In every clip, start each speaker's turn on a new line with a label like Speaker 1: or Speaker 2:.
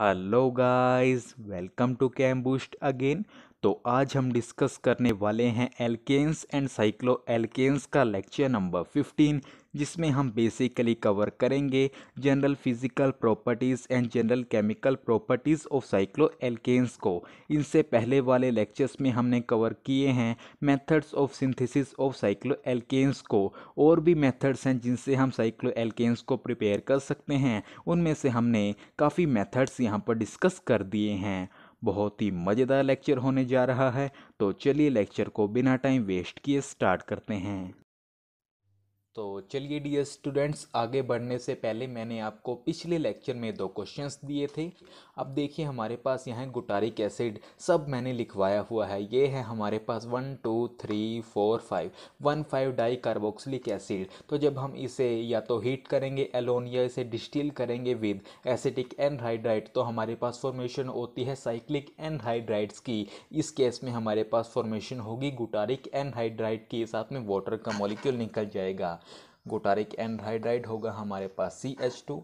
Speaker 1: hello guys welcome to Chem Boost again तो आज हम डिस्कस करने वाले हैं एल्केन्स एंड साइक्लो एल्केन्स का लेक्चर नंबर फिफ्टीन जिसमें हम बेसिकली कवर करेंगे general physical properties and general chemical properties of cyclo alkanes को इनसे पहले वाले लेक्चर्स में हमने कवर किए हैं methods of synthesis of cyclo alkanes को और भी मेथड्स हैं जिनसे हम साइक्लो एल्केन्स को प्रिपेयर कर सकते हैं उनमें से हमने काफ़ी मेथड्स यहाँ पर डिस्कस कर दिए हैं बहुत ही मज़ेदार लेक्चर होने जा रहा है तो चलिए लेक्चर को बिना टाइम वेस्ट किए स्टार्ट करते हैं तो चलिए डियर स्टूडेंट्स आगे बढ़ने से पहले मैंने आपको पिछले लेक्चर में दो क्वेश्चंस दिए थे अब देखिए हमारे पास यहाँ गुटारिक एसिड सब मैंने लिखवाया हुआ है ये है हमारे पास one two three four five one five di carboxylic acid तो जब हम इसे या तो हीट करेंगे एलोन या इसे डिस्टिल करेंगे विद एसिडिक एनहाइड्राइड तो हमारे पास फॉर्मेशन होती है साइक्लिक एनहाइड्राइड्स की इस केस में हमारे पास फॉर्मेशन होगी गुटारिक एनहाइड्राइड के साथ में वाटर का मॉलिक्यूल निकल जाएगा गोटारिक एनहाइड्राइड होगा हमारे पास C H two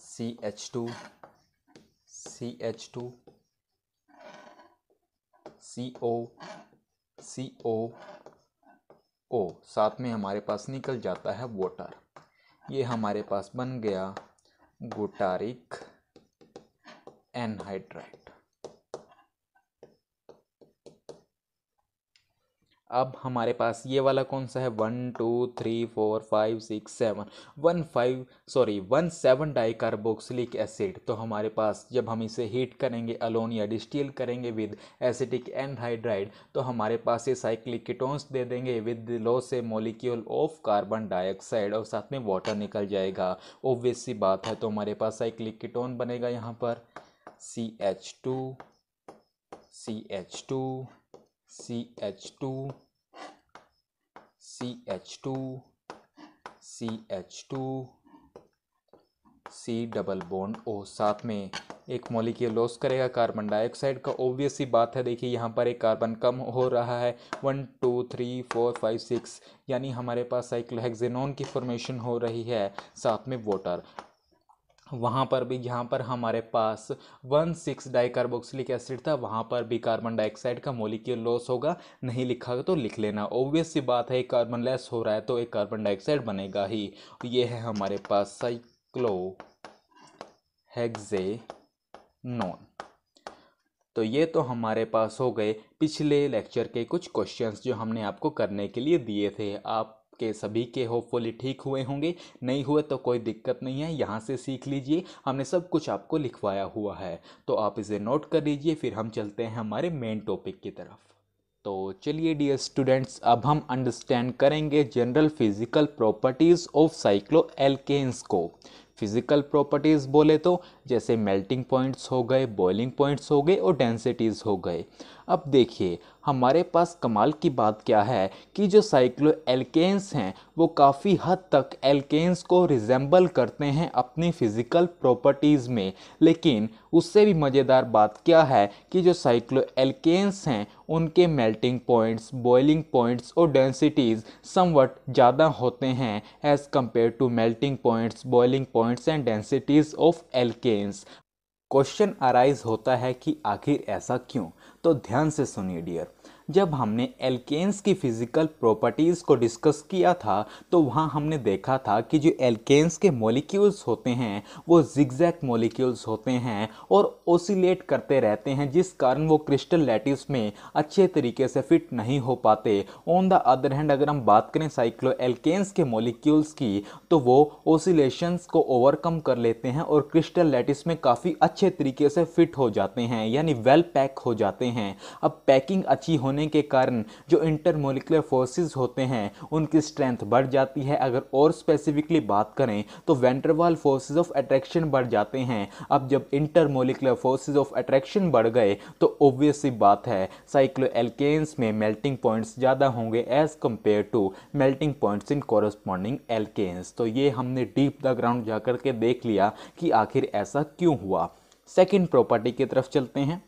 Speaker 1: C H two C H two C O C O O साथ में हमारे पास निकल जाता है वाटर ये हमारे पास बन गया गोटारिक एनहाइड्राइड अब हमारे पास ये वाला कौन सा है one two three four five six seven one five sorry one seven dicarboxylic acid तो हमारे पास जब हम इसे हीट करेंगे अलोन या डिस्टील करेंगे विद एसिटिक एनहाइड्राइड तो हमारे पास ये साइक्लिक दे देंगे विद लो से मोलिक्यूल ऑफ कार्बन डाइऑक्साइड और साथ में वाटर निकल जाएगा ओबियस सी बात है तो हमारे पास साइक्लिक बनेगा यहाँ पर C H two C H two C H two C H H two two C C double bond O साथ में एक मोलिक्यूल लॉस करेगा कार्बन डाइऑक्साइड का ऑब्वियस सी बात है देखिए यहाँ पर एक कार्बन कम हो रहा है one two three four five six यानी हमारे पास साइक्लोहेक्जेनॉन की फॉर्मेशन हो रही है साथ में वाटर वहाँ पर भी जहाँ पर हमारे पास वन सिक्स कार्बोक्सिलिक एसिड था वहाँ पर भी कार्बन डाइऑक्साइड का मोलिक्यूल लॉस होगा नहीं लिखा तो लिख लेना ओब्वियस सी बात है कार्बन लेस हो रहा है तो एक कार्बन डाइऑक्साइड बनेगा ही तो ये है हमारे पास साइक्लो हेक्जे नॉन तो ये तो हमारे पास हो गए पिछले लेक्चर के कुछ क्वेश्चंस जो हमने आपको करने के लिए दिए थे आप के सभी के होपफुली ठीक हुए होंगे नहीं हुए तो कोई दिक्कत नहीं है यहाँ से सीख लीजिए हमने सब कुछ आपको लिखवाया हुआ है तो आप इसे नोट कर लीजिए फिर हम चलते हैं हमारे मेन टॉपिक की तरफ तो चलिए डियर स्टूडेंट्स अब हम अंडरस्टैंड करेंगे general physical properties of cyclo alkanes को फिजिकल प्रॉपर्टीज़ बोले तो जैसे मेल्टिंग पॉइंट्स हो गए बॉइलिंग पॉइंट्स हो गए और डेंसिटीज़ हो गए अब देखिए हमारे पास कमाल की बात क्या है कि जो साइक्लो एल्केन्स हैं वो काफ़ी हद तक एल्केन्स को रिजेंबल करते हैं अपनी फ़िज़िकल प्रॉपर्टीज़ में लेकिन उससे भी मज़ेदार बात क्या है कि जो साइक्लो एल्केन्स हैं उनके मेल्टिंग पॉइंट्स बॉइलिंग पॉइंट्स और डेंसिटीज़ समवट ज़्यादा होते हैं as compare to melting points boiling points and densities of alkanes question arise होता है कि आखिर ऐसा क्यों तो ध्यान से सुनिए डियर जब हमने एल्केन्स की फिजिकल प्रॉपर्टीज़ को डिस्कस किया था तो वहाँ हमने देखा था कि जो एल्केन्स के मॉलिक्यूल्स होते हैं वो जिगजैक मॉलिक्यूल्स होते हैं और ओसिलेट करते रहते हैं जिस कारण वो क्रिस्टल लैटिस में अच्छे तरीके से फिट नहीं हो पाते ऑन द अदर हैंड अगर हम बात करें साइक्लो एल्केन्स के मोलिक्यूल्स की तो वो ओसिलेशंस को ओवरकम कर लेते हैं और क्रिस्टल लैटिस में काफ़ी अच्छे तरीके से फिट हो जाते हैं यानी वेल पैक हो जाते हैं अब पैकिंग अच्छी होने होने के कारण जो इंटरमोलिकुलर फोर्सेज होते हैं उनकी स्ट्रेंथ बढ़ जाती है अगर और स्पेसिफिकली बात करें तो वेंटरवाल फोर्सेज ऑफ अट्रैक्शन बढ़ जाते हैं अब जब इंटरमोलिकुलर फोर्सेज ऑफ अट्रैक्शन बढ़ गए तो ऑब्वियसली बात है एल्केन्स में मेल्टिंग पॉइंट्स ज़्यादा होंगे as compare to melting points in corresponding alkanes तो ये हमने डीप द ग्राउंड जाकर के देख लिया कि आखिर ऐसा क्यों हुआ सेकेंड प्रॉपर्टी की तरफ चलते हैं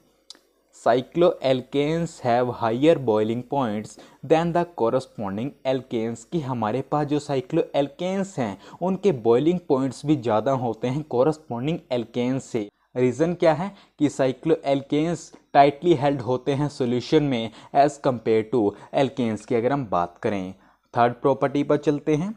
Speaker 1: cycloalkanes have higher boiling points than the corresponding alkanes कि हमारे पास जो साइक्लोएल्केन्स हैं उनके बॉइलिंग पॉइंट्स भी ज़्यादा होते हैं कॉरस्पॉन्डिंग एल्केन्स से रीज़न क्या है कि साइक्लोएल्केन्स टाइटली हेल्ड होते हैं सोल्यूशन में एज़ कम्पेयर टू एल्केन्स की अगर हम बात करें थर्ड प्रॉपर्टी पर चलते हैं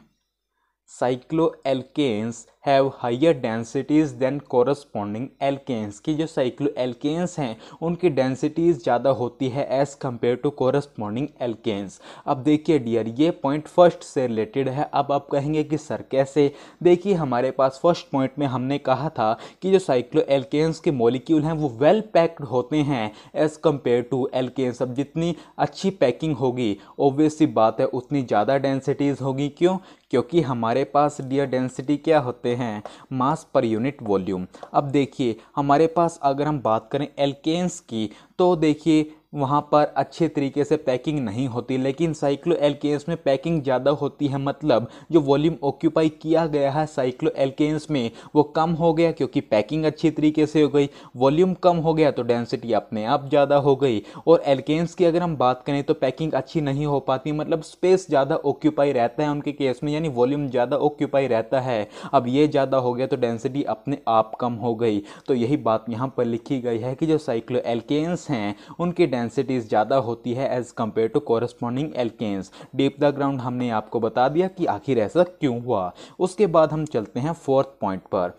Speaker 1: cycloalkanes have higher densities than corresponding alkanes की जो साइक्लो एल्केन्स हैं उनकी डेंसिटीज़ ज़्यादा होती है as compare to corresponding alkanes अब देखिए डियर ये पॉइंट फर्स्ट से रिलेटेड है अब आप कहेंगे कि सर कैसे देखिए हमारे पास फर्स्ट पॉइंट में हमने कहा था कि जो साइक्लो एल्केन्स के मोलिक्यूल हैं वो वेल पैक्ड होते हैं एज़ कम्पेयर टू एल्केन्स अब जितनी अच्छी पैकिंग होगी ओबियसली बात है उतनी ज़्यादा डेंसिटीज़ होगी क्यों क्योंकि हमारे पास डियर डेंसिटी क्या होते हैं मास पर यूनिट वॉल्यूम अब देखिए हमारे पास अगर हम बात करें एल्केन्स की तो देखिए वहाँ पर अच्छे तरीके से पैकिंग नहीं होती लेकिन साइक्लो एल्केन्स में पैकिंग ज़्यादा होती है मतलब जो वॉल्यूम ऑक्यूपाई किया गया है साइक्लो एल्केन्स में वो कम हो गया क्योंकि पैकिंग अच्छी तरीके से हो गई वॉल्यूम कम हो गया तो डेंसिटी अपने आप ज़्यादा हो गई और एल्केन्स की अगर हम बात करें तो पैकिंग अच्छी नहीं हो पाती मतलब स्पेस ज़्यादा ऑक्यूपाई रहता है उनके केस में यानी वॉल्यूम ज़्यादा ऑक्यूपाई रहता है अब ये ज़्यादा हो गया तो डेंसिटी अपने आप कम हो गई तो यही बात यहाँ पर लिखी गई है कि जो साइक्लो एल्केन्स हैं उनके डेंसिटी ज़्यादा होती है as compare to corresponding alkanes deep the ground हमने आपको बता दिया कि आखिर ऐसा क्यों हुआ उसके बाद हम चलते हैं फोर्थ पॉइंट पर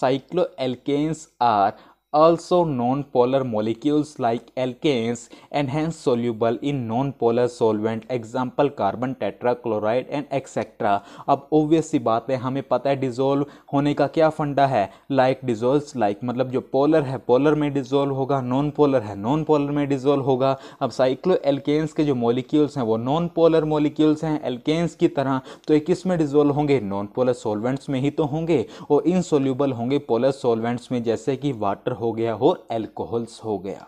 Speaker 1: cyclo alkanes are also nonpolar molecules like alkanes and hence soluble in nonpolar solvent example carbon tetrachloride and etcetera अब ओबियस सी बात है हमें पता है डिजोल्व होने का क्या फंडा है लाइक डिजोल्व लाइक मतलब जो पोलर है पोलर में डिजोल्व होगा नॉन पोलर है नॉन पोलर में डिजोल्व होगा अब साइक्लो एल्केन्स के जो मॉलिक्यूल्स हैं वो नॉन पोलर मॉलिक्यूल्स हैं एल्केन्स की तरह तो ये किस में डिजोल्व होंगे नॉन पोलर सोलवेंट्स में ही तो होंगे और इनसोल्यूबल होंगे पोलर सोलवेंट्स में जैसे कि वाटर हो गया और एल्कोहल्स हो गया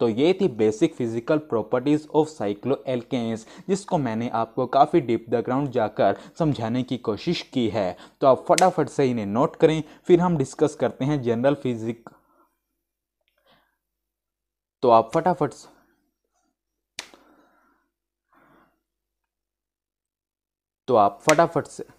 Speaker 1: तो ये थी basic physical properties of alkanes जिसको मैंने आपको काफ़ी डीप द ग्राउंड जाकर समझाने की कोशिश की है तो आप फटाफट से इन्हें नोट करें फिर हम डिस्कस करते हैं जनरल फिजिक तो आप फटाफट तो आप फटाफट से तो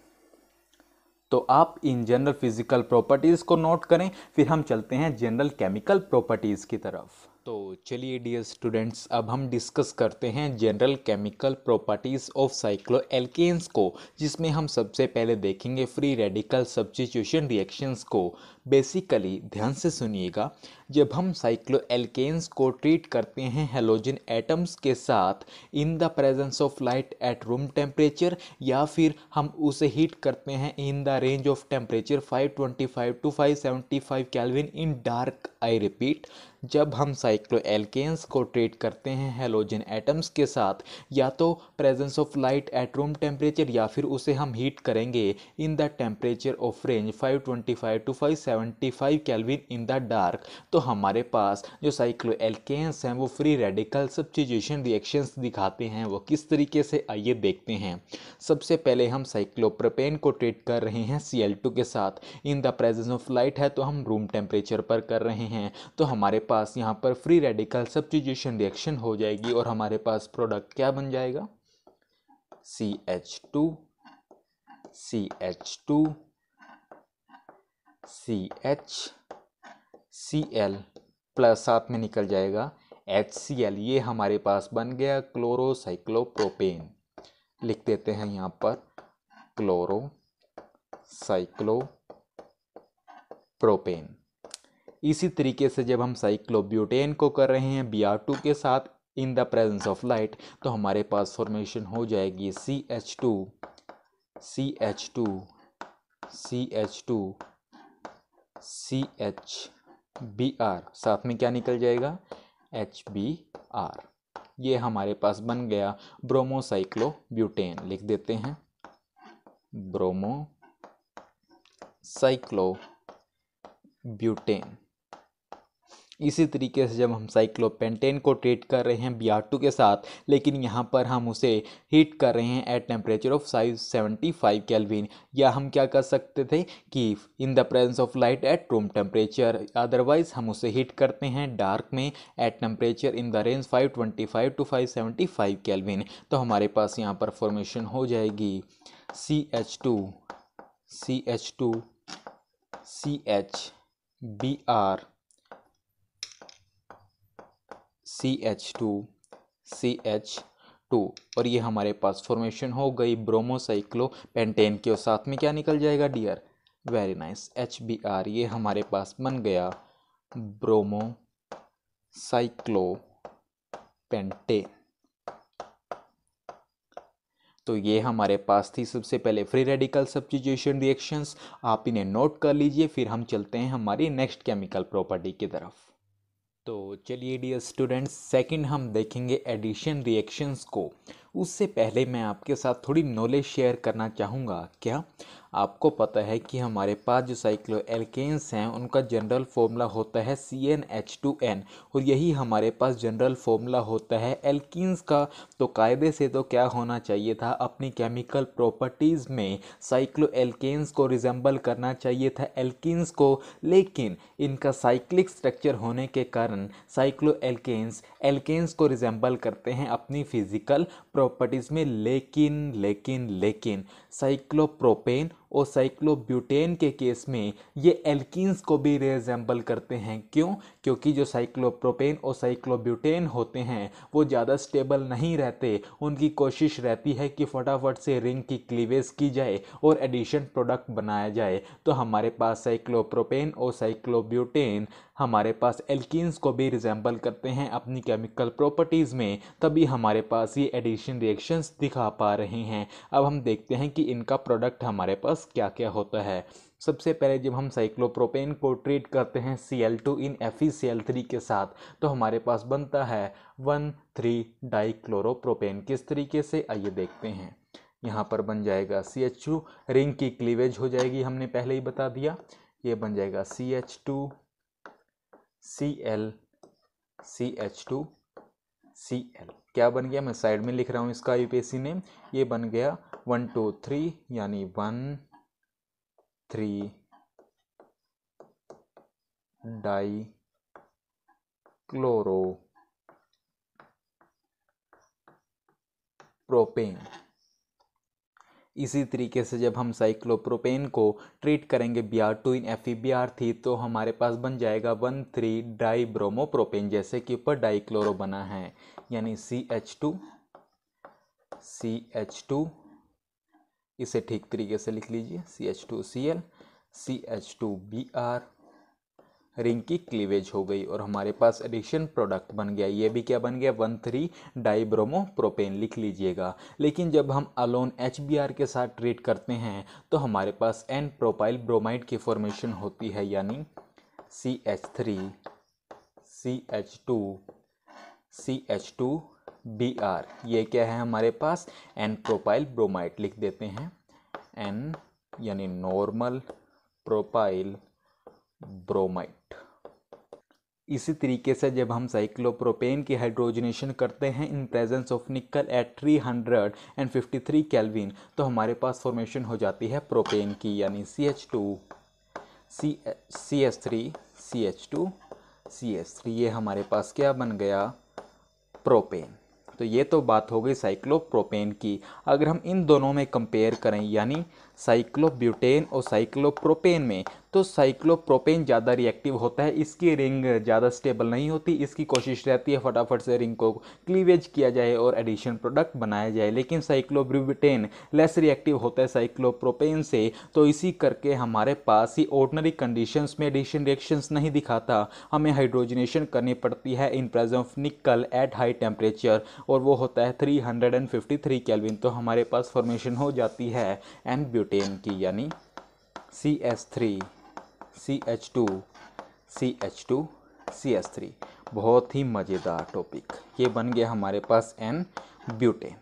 Speaker 1: तो आप इन जनरल फिजिकल प्रॉपर्टीज़ को नोट करें फिर हम चलते हैं जनरल केमिकल प्रॉपर्टीज़ की तरफ तो चलिए डियर स्टूडेंट्स अब हम डिस्कस करते हैं general chemical properties of cyclo alkanes को जिसमें हम सबसे पहले देखेंगे फ्री रेडिकल सब्सटीट्यूशन रिएक्शंस को बेसिकली ध्यान से सुनिएगा जब हम साइक्लो एल्केन्स को ट्रीट करते हैं हेलोजन एटम्स के साथ in the presence of light at room temperature या फिर हम उसे हीट करते हैं in the range of temperature five to five kelvin in dark I repeat जब हम साइक्लोएल्केन्स को ट्रीट करते हैं हेलोजन एटम्स के साथ या तो presence of light at room temperature या फिर उसे हम हीट करेंगे in the temperature of range 525 to 575 kelvin in the dark तो हमारे पास जो साइक्लोएल्केन्स हैं वो फ्री रेडिकल सब्सिट्यूशन रिएक्शंस दिखाते हैं वो किस तरीके से आइए देखते हैं सबसे पहले हम साइक्लोप्रोपेन को ट्रीट कर रहे हैं सी के साथ in the presence of light है तो हम रूम टेम्परेचर पर कर रहे हैं तो हमारे पास यहाँ पर फ्री रेडिकल सब्सटीट्यूशन रिएक्शन हो जाएगी और हमारे पास प्रोडक्ट क्या बन जाएगा C H two C H two C H C L plus साथ में निकल जाएगा एच सी एल ये हमारे पास बन गया क्लोरोसाइक्लोप्रोपेन लिख देते हैं यहाँ पर क्लोरो साइक्लो प्रोपेन इसी तरीके से जब हम साइक्लोब्यूटेन को कर रहे हैं बी के साथ in the presence of light तो हमारे पास फॉर्मेशन हो जाएगी C H two C H two C H two C H B R साथ में क्या निकल जाएगा एच बी आर ये हमारे पास बन गया ब्रोमोसाइक्लोब्यूटेन लिख देते हैं ब्रोमो साइक्लो ब्यूटेन इसी तरीके से जब हम साइक्लोपेंटेन को ट्रीट कर रहे हैं बी के साथ लेकिन यहाँ पर हम उसे हीट कर रहे हैं at temperature of size seventy five kelvin या हम क्या कर सकते थे कि in the presence of light at room temperature otherwise हम उसे हीट करते हैं डार्क में at temperature in the range five twenty five to five seventy five kelvin तो हमारे पास यहाँ पर फॉर्मेशन हो जाएगी C H two C H two C H B R C H two C H to और ये हमारे पास फॉर्मेशन हो गई ब्रोमोसाइक्लो पेंटेन के और साथ में क्या निकल जाएगा dear very nice H B R ये हमारे पास बन गया ब्रोमो साइक्लो पेंटेन तो ये हमारे पास थी सबसे पहले फ्री रेडिकल सब्सिट्यूशन रिएक्शंस आप इन्हें नोट कर लीजिए फिर हम चलते हैं हमारी नेक्स्ट केमिकल प्रॉपर्टी की तरफ तो चलिए डियर स्टूडेंट्स सेकंड हम देखेंगे एडिशन रिएक्शंस को उससे पहले मैं आपके साथ थोड़ी नॉलेज शेयर करना चाहूँगा क्या आपको पता है कि हमारे पास जो साइक्लो एल्केन्स हैं उनका जनरल फॉर्मूला होता है C N H two N और यही हमारे पास जनरल फॉर्मूला होता है एल्किन्स का तो कायदे से तो क्या होना चाहिए था अपनी केमिकल प्रॉपर्टीज़ में साइक्लो एल्केन्स को रिजेंबल करना चाहिए था एल्किन्स को लेकिन इनका साइक्लिक स्ट्रक्चर होने के कारण साइक्लो एल्केन्स एल्केन्स को रिजेंबल करते हैं अपनी फिज़िकल प्रॉपर्टीज़ में लेकिन लेकिन लेकिन cyclopropane और साइक्लोब्यूटेन के केस में ये एल्किस को भी रेजेंबल करते हैं क्यों क्योंकि जो साइक्लोप्रोपेन और साइक्लोब्यूटेन होते हैं वो ज़्यादा स्टेबल नहीं रहते उनकी कोशिश रहती है कि फटाफट से रिंग की क्लीवेज की जाए और एडिशन प्रोडक्ट बनाया जाए तो हमारे पास साइक्लोप्रोपेन और साइक्लोब्यूटेन हमारे पास एल्किस को भी रिजेंबल करते हैं अपनी केमिकल प्रॉपर्टीज़ में तभी हमारे पास ये एडिशन रिएक्शंस दिखा पा रहे हैं अब हम देखते हैं कि इनका प्रोडक्ट हमारे पास पास क्या क्या होता है सबसे पहले जब हम साइक्लोप्रोपेन को ट्रीट करते हैं C L two in F E C L three के साथ तो हमारे पास बनता है वन थ्री डाइक्लोरोप्रोपेन किस तरीके से आइए देखते हैं यहाँ पर बन जाएगा सी एच टू रिंग की क्लीवेज हो जाएगी हमने पहले ही बता दिया ये बन जाएगा C H two C L C H two C L क्या बन गया मैं साइड में लिख रहा हूँ इसका U P S C name ये बन गया वन टू थ्री यानी one three di chloro propane इसी तरीके से जब हम साइक्लोप्रोपेन को ट्रीट करेंगे B R two in F E B R three तो हमारे पास बन जाएगा वन थ्री डाई ब्रोमोप्रोपेन जैसे कि ऊपर डाई क्लोरो बना है यानी C H two C H two इसे ठीक तरीके से लिख लीजिए C H two C L C H two B R ring की क्लीवेज हो गई और हमारे पास एडिक्शन प्रोडक्ट बन गया ये भी क्या बन गया वन थ्री डाइब्रोमो प्रोपेन लिख लीजिएगा लेकिन जब हम अलोन एच बी आर के साथ ट्रीट करते हैं तो हमारे पास एन प्रोपाइल ब्रोमाइड की फॉर्मेशन होती है यानी C H three C H two C H two B R ये क्या है हमारे पास एन प्रोपाइल ब्रोमाइड लिख देते हैं एन यानी नॉर्मल प्रोपाइल ब्रोमाइड इसी तरीके से जब हम साइक्लोप्रोपेन की हाइड्रोजनेशन करते हैं in presence of nickel at three hundred and fifty three kelvin तो हमारे पास फॉर्मेशन हो जाती है प्रोपेन की यानी C H two C C S three C H two C S three ये हमारे पास क्या बन गया प्रोपेन तो ये तो बात हो गई साइक्लोप्रोपेन की अगर हम इन दोनों में कंपेयर करें यानी साइक्लोब्यूटेन और साइक्लोप्रोपेन में तो साइक्लोप्रोपेन ज़्यादा रिएक्टिव होता है इसकी रिंग ज़्यादा स्टेबल नहीं होती इसकी कोशिश रहती है फटाफट से रिंग को क्लीवेज किया जाए और एडिशन प्रोडक्ट बनाया जाए लेकिन साइक्लोब्यूटेन लेस रिएक्टिव होता है साइक्लोप्रोपेन से तो इसी करके हमारे पास ही ऑर्डनरी कंडीशंस में एडिशन रिएक्शंस नहीं दिखाता हमें हाइड्रोजनेशन करनी पड़ती है in presence of nickel at high temperature और वो होता है three hundred and fifty three kelvin तो हमारे पास फॉर्मेशन हो जाती है एंड ब्यूट ब्यूटेन की यानी C S three C H two C H two C S three बहुत ही मज़ेदार टॉपिक ये बन गया हमारे पास एन ब्यूटेन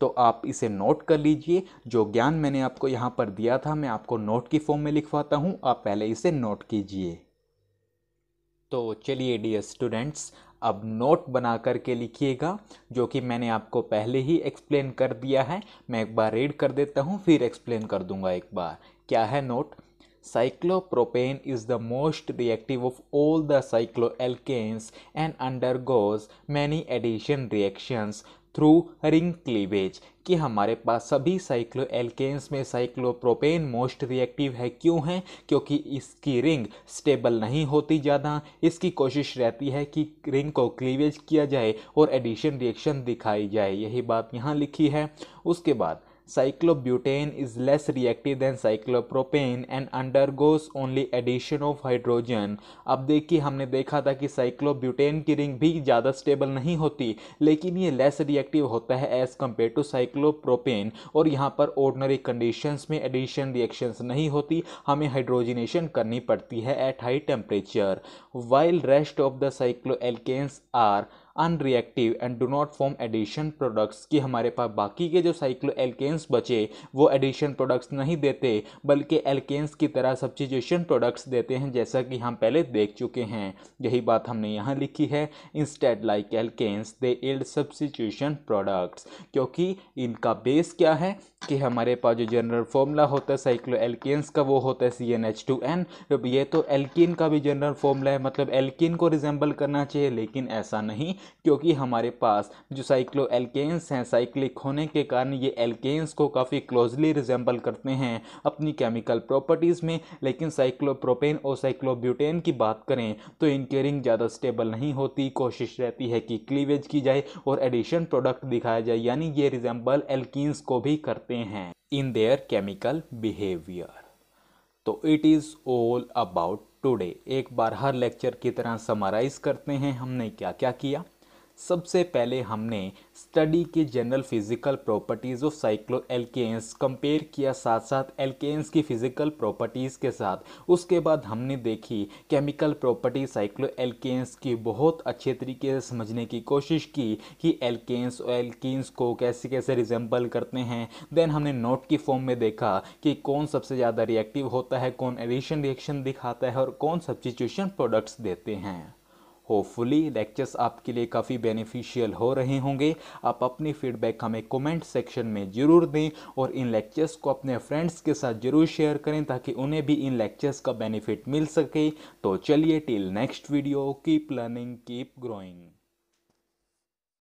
Speaker 1: तो आप इसे नोट कर लीजिए जो ज्ञान मैंने आपको यहाँ पर दिया था मैं आपको नोट की फॉर्म में लिखवाता हूँ आप पहले इसे नोट कीजिए तो चलिए डियर स्टूडेंट्स अब नोट बना कर के लिखिएगा जो कि मैंने आपको पहले ही एक्सप्लेन कर दिया है मैं एक बार रीड कर देता हूँ फिर एक्सप्लेन कर दूंगा एक बार क्या है note cyclopropane is the most reactive of all the cyclo alkanes and undergoes many addition reactions through ring cleavage कि हमारे पास सभी साइक्लो एल्केन्स में साइक्लोप्रोपेन मोस्ट रिएक्टिव है क्यों है क्योंकि इसकी रिंग स्टेबल नहीं होती ज़्यादा इसकी कोशिश रहती है कि रिंग को क्लीवेज किया जाए और एडिशन रिएक्शन दिखाई जाए यही बात यहाँ लिखी है उसके बाद cyclobutane is less reactive than cyclopropane and undergoes only addition of hydrogen अब देखिए हमने देखा था कि साइक्लोब्यूटेन की रिंग भी ज़्यादा स्टेबल नहीं होती लेकिन ये लेस रिएक्टिव होता है एज़ कम्पेयर टू साइक्लोप्रोपेन और यहाँ पर ऑर्डनरी कंडीशंस में एडिशन रिएक्शंस नहीं होती हमें हाइड्रोजिनेशन करनी पड़ती है at high temperature while rest of the cyclo alkanes are unreactive and do not form addition products कि हमारे पास बाकी के जो साइक्लो एल्केन्स बचे वो एडिशन प्रोडक्ट्स नहीं देते बल्कि एल्केन्स की तरह सब्सिट्यूशन प्रोडक्ट्स देते हैं जैसा कि हम पहले देख चुके हैं यही बात हमने यहाँ लिखी है instead like alkanes they yield substitution products क्योंकि इनका बेस क्या है कि हमारे पास जो जनरल फॉर्मूला होता है साइक्लो एल्केन्स का वो होता है C N H two N ये तो एल्किन का भी जनरल फॉर्मूला है मतलब एल्किन को रिजेंबल करना चाहिए लेकिन ऐसा नहीं क्योंकि हमारे पास जो साइक्लो एल्केन्स हैं साइक्लिक होने के कारण ये एल्केन्स को काफ़ी क्लोजली रिजेंबल करते हैं अपनी केमिकल प्रॉपर्टीज़ में लेकिन साइक्लोप्रोपेन और साइक्लोब्यूटेन की बात करें तो इनके रिंग ज़्यादा स्टेबल नहीं होती कोशिश रहती है कि क्लीवेज की जाए और एडिशन प्रोडक्ट दिखाया जाए यानी ये रिजेंबल एल्किस को भी करते हैं इन देयर केमिकल बिहेवियर तो it is all about today एक बार हर लेक्चर की तरह समराइज करते हैं हमने क्या क्या किया सबसे पहले हमने स्टडी के general physical properties of cyclo alkanes compare किया साथ साथ एल्केन्स की फिजिकल प्रॉपर्टीज़ के साथ उसके बाद हमने देखी केमिकल प्रॉपर्टी साइक्लो एल्केन्स की बहुत अच्छे तरीके से समझने की कोशिश की कि एल्केन्स और एल्किन्स को कैसे कैसे रिजेंबल करते हैं देन हमने नोट की फॉर्म में देखा कि कौन सबसे ज़्यादा रिएक्टिव होता है कौन एडिशन रिएक्शन दिखाता है और कौन सब्सिट्यूशन प्रोडक्ट्स देते हैं होपफुली लेक्चर्स आपके लिए काफ़ी बेनिफिशियल हो रहे होंगे आप अपनी फीडबैक हमें कमेंट सेक्शन में ज़रूर दें और इन लेक्चर्स को अपने फ्रेंड्स के साथ ज़रूर शेयर करें ताकि उन्हें भी इन लेक्चर्स का बेनिफिट मिल सके तो चलिए till next video keep learning keep growing